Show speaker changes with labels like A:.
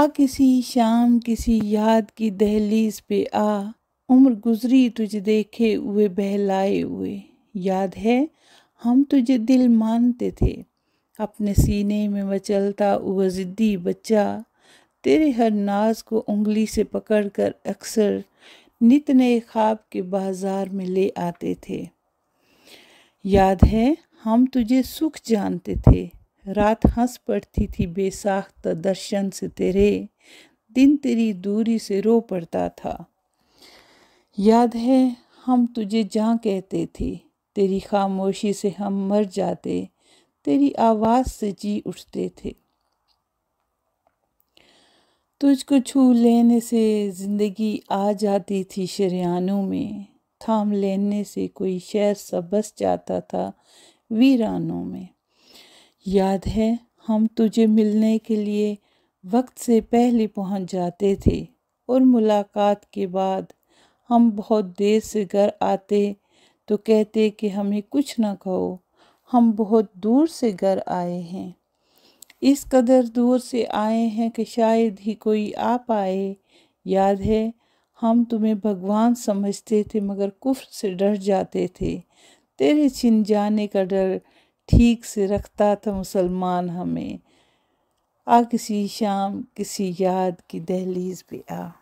A: आ किसी शाम किसी याद की दहलीज पे आ उम्र गुजरी तुझे देखे हुए बहलाए हुए याद है हम तुझे दिल मानते थे अपने सीने में मचलता हुआ ज़िद्दी बच्चा तेरे हर नाज को उंगली से पकड़कर अक्सर नित नए ख्वाब के बाजार में ले आते थे याद है हम तुझे सुख जानते थे रात हंस पड़ती थी बेसाख्त दर्शन से तेरे दिन तेरी दूरी से रो पड़ता था याद है हम तुझे जहाँ कहते थे तेरी खामोशी से हम मर जाते तेरी आवाज़ से जी उठते थे तुझको छू लेने से ज़िंदगी आ जाती थी शरियानों में थाम लेने से कोई शहर सा बस जाता था वीरानों में याद है हम तुझे मिलने के लिए वक्त से पहले पहुंच जाते थे और मुलाकात के बाद हम बहुत देर से घर आते तो कहते कि हमें कुछ ना कहो हम बहुत दूर से घर आए हैं इस कदर दूर से आए हैं कि शायद ही कोई आ पाए याद है हम तुम्हें भगवान समझते थे मगर कुफ्र से डर जाते थे तेरे छिन जाने का डर ठीक से रखता था मुसलमान हमें आ किसी शाम किसी याद की दहलीज पे आ